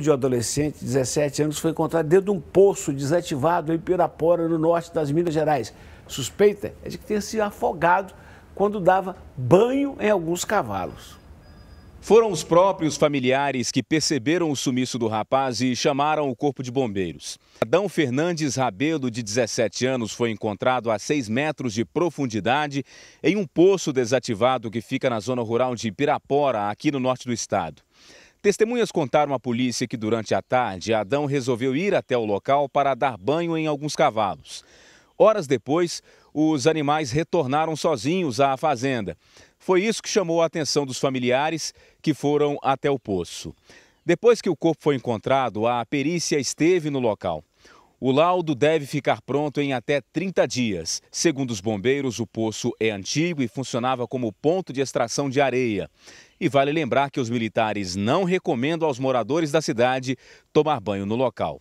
de adolescente, 17 anos, foi encontrado dentro de um poço desativado em Pirapora, no norte das Minas Gerais. Suspeita é de que tenha se afogado quando dava banho em alguns cavalos. Foram os próprios familiares que perceberam o sumiço do rapaz e chamaram o corpo de bombeiros. Adão Fernandes Rabelo, de 17 anos, foi encontrado a 6 metros de profundidade em um poço desativado que fica na zona rural de Pirapora, aqui no norte do estado. Testemunhas contaram à polícia que durante a tarde, Adão resolveu ir até o local para dar banho em alguns cavalos. Horas depois, os animais retornaram sozinhos à fazenda. Foi isso que chamou a atenção dos familiares que foram até o poço. Depois que o corpo foi encontrado, a perícia esteve no local. O laudo deve ficar pronto em até 30 dias. Segundo os bombeiros, o poço é antigo e funcionava como ponto de extração de areia. E vale lembrar que os militares não recomendam aos moradores da cidade tomar banho no local.